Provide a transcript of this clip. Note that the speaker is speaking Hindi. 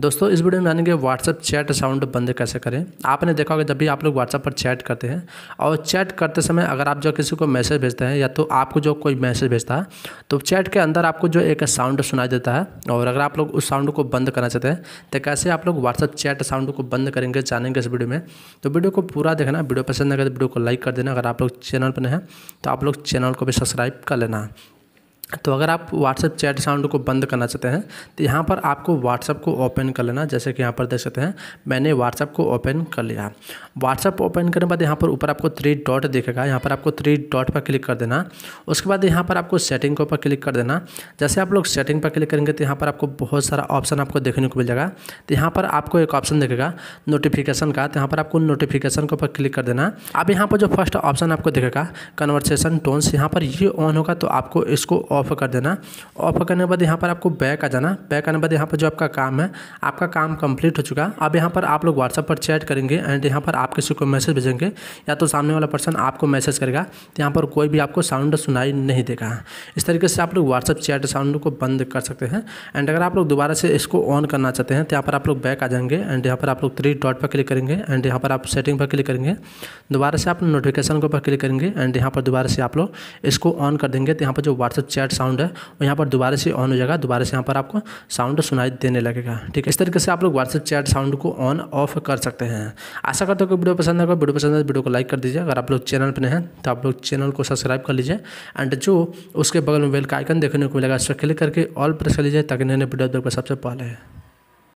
दोस्तों इस वीडियो में जानेंगे व्हाट्सअप चैट साउंड बंद कैसे करें आपने देखा होगा जब भी आप लोग व्हाट्सअप पर चैट करते हैं और चैट करते समय अगर आप जो किसी को मैसेज भेजते हैं या तो आपको जो कोई मैसेज भेजता है तो चैट के अंदर आपको जो एक साउंड सुनाई देता है और अगर आप लोग उस साउंड को बंद करना चाहते हैं तो कैसे आप लोग व्हाट्सअप चैट साउंड को बंद करेंगे जानेंगे इस वीडियो में तो वीडियो को पूरा देखना वीडियो पसंद तो वीडियो को लाइक कर देना अगर आप लोग चैनल पर हैं तो आप लोग चैनल को भी सब्सक्राइब कर लेना तो अगर आप व्हाट्सएप चैट साउंड को बंद करना चाहते हैं तो यहाँ पर आपको व्हाट्सएप को ओपन कर लेना जैसे कि यहाँ पर देख सकते हैं मैंने व्हाट्सएप को ओपन कर लिया व्हाट्सएप ओपन करने के बाद यहाँ पर ऊपर आपको थ्री डॉट देखेगा यहाँ पर आपको थ्री डॉट पर क्लिक कर देना उसके बाद यहाँ पर आपको सेटिंग के ऊपर क्लिक कर देना जैसे आप लोग सेटिंग पर क्लिक करेंगे तो यहाँ पर आपको बहुत सारा ऑप्शन आपको देखने को मिल जाएगा तो यहाँ पर आपको एक ऑप्शन देखेगा नोटिफिकेशन का तो यहाँ पर आपको नोटिफिकेशन के ऊपर क्लिक कर देना अब यहाँ पर जो फर्स्ट ऑप्शन आपको देखेगा कन्वर्सेशन टोन्स यहाँ पर ये ऑन होगा तो आपको इसको ऑफ कर देना ऑफ करने के बाद यहाँ पर आपको बैक आ जाना बैक आने के बाद यहाँ पर जो आपका काम है आपका काम कंप्लीट हो चुका अब यहाँ पर आप लोग व्हाट्सअप पर चैट करेंगे एंड यहाँ पर आप किसी को मैसेज भेजेंगे या तो सामने वाला पर्सन आपको मैसेज करेगा तो यहाँ पर कोई भी आपको साउंड सुनाई नहीं देगा इस तरीके से आप लोग व्हाट्सअप चैट साउंड को बंद कर सकते हैं एंड अगर आप लोग दोबारा से इसको ऑन करना चाहते हैं तो यहाँ पर आप लोग बैक आ जाएंगे एंड यहाँ पर आप लोग थ्री डॉट पर क्लिक करेंगे एंड यहाँ पर आप सेटिंग पर क्लिक करेंगे दोबारा से आप नोटिफिकेशन को पर क्लिक करेंगे एंड यहाँ पर दोबारा से आप लोग इसको ऑन कर देंगे तो यहाँ पर जो व्हाट्सअप चैट डेड साउंड है और यहाँ पर दोबारा से ऑन हो जाएगा दोबारा से यहाँ पर आपको साउंड सुनाई देने लगेगा ठीक है इस तरीके से आप लोग व्हाट्सएप चैट साउंड को ऑन ऑफ कर सकते हैं आशा करता हूँ कि वीडियो पसंद आएगा वीडियो पसंद है तो वीडियो को लाइक कर दीजिए अगर आप लोग चैनल पर हैं तो आप लोग चैनल को सब्सक्राइब कर लीजिए एंड जो उसके बगल में बेल का आइकन देखने को मिलेगा उस पर क्लिक करके ऑल प्रेस कर लीजिए ताकि नए नए वीडियो सबसे पहले